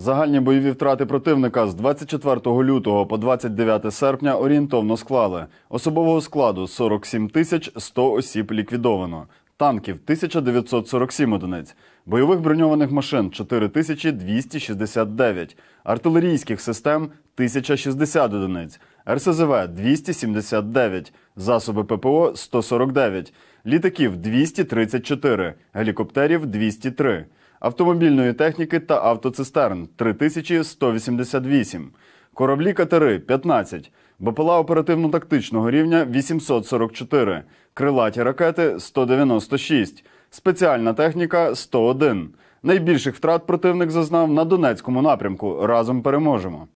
Загальні бойові втрати противника з 24 лютого по 29 серпня орієнтовно склали. Особового складу 47 тисяч 100 осіб ліквідовано, танків 1947 одиниць, бойових броньованих машин 4269, артилерійських систем 1060 одиниць, РСЗВ 279, засоби ППО 149, літаків 234, гелікоптерів 203, автомобільної техніки та автоцистерн 3188, кораблі катери 15, БПЛА оперативно-тактичного рівня 844, крилаті ракети 196, спеціальна техніка 101. Найбільших втрат противник зазнав на Донецькому напрямку. Разом переможемо.